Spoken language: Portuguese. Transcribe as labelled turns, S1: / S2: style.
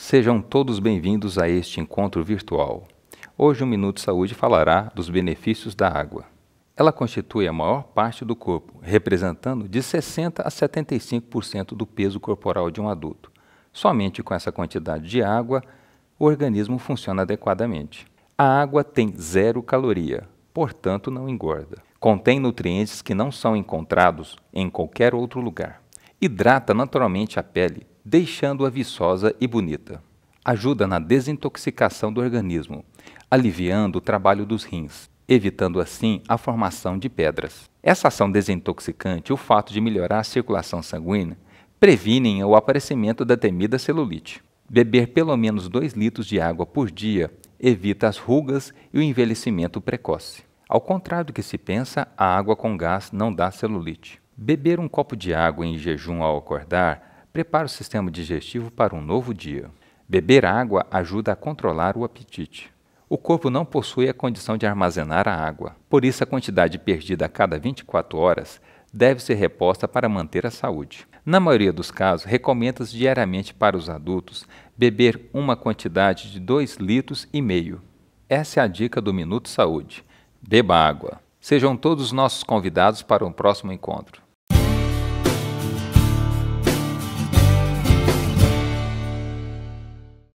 S1: Sejam todos bem-vindos a este encontro virtual. Hoje o Minuto Saúde falará dos benefícios da água. Ela constitui a maior parte do corpo, representando de 60 a 75% do peso corporal de um adulto. Somente com essa quantidade de água, o organismo funciona adequadamente. A água tem zero caloria, portanto não engorda. Contém nutrientes que não são encontrados em qualquer outro lugar. Hidrata naturalmente a pele, deixando-a viçosa e bonita. Ajuda na desintoxicação do organismo, aliviando o trabalho dos rins, evitando assim a formação de pedras. Essa ação desintoxicante e o fato de melhorar a circulação sanguínea previnem o aparecimento da temida celulite. Beber pelo menos 2 litros de água por dia evita as rugas e o envelhecimento precoce. Ao contrário do que se pensa, a água com gás não dá celulite. Beber um copo de água em jejum ao acordar Prepara o sistema digestivo para um novo dia. Beber água ajuda a controlar o apetite. O corpo não possui a condição de armazenar a água, por isso a quantidade perdida a cada 24 horas deve ser reposta para manter a saúde. Na maioria dos casos, recomenda-se diariamente para os adultos beber uma quantidade de 2,5 litros e meio. Essa é a dica do Minuto Saúde. Beba água. Sejam todos nossos convidados para um próximo encontro.